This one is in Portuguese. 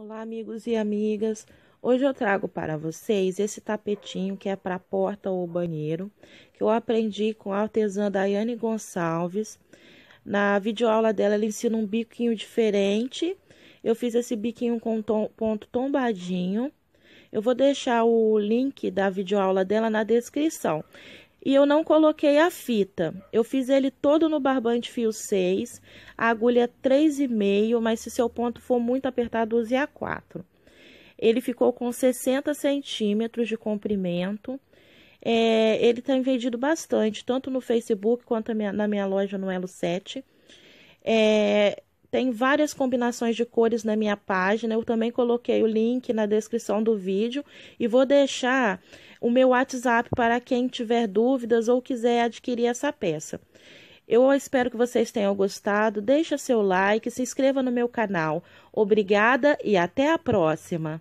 Olá, amigos e amigas. Hoje eu trago para vocês esse tapetinho que é para porta ou banheiro, que eu aprendi com a artesã Daiane Gonçalves. Na videoaula dela, ela ensina um biquinho diferente. Eu fiz esse biquinho com tom, ponto tombadinho. Eu vou deixar o link da videoaula dela na descrição e eu não coloquei a fita. Eu fiz ele todo no barbante fio 6, a agulha 3,5, mas se seu ponto for muito apertado, use a 4. Ele ficou com 60 centímetros de comprimento. É, ele tem tá vendido bastante, tanto no Facebook quanto na minha loja no Elo 7. É, tem várias combinações de cores na minha página. Eu também coloquei o link na descrição do vídeo e vou deixar o meu WhatsApp para quem tiver dúvidas ou quiser adquirir essa peça. Eu espero que vocês tenham gostado. Deixa seu like, se inscreva no meu canal. Obrigada e até a próxima!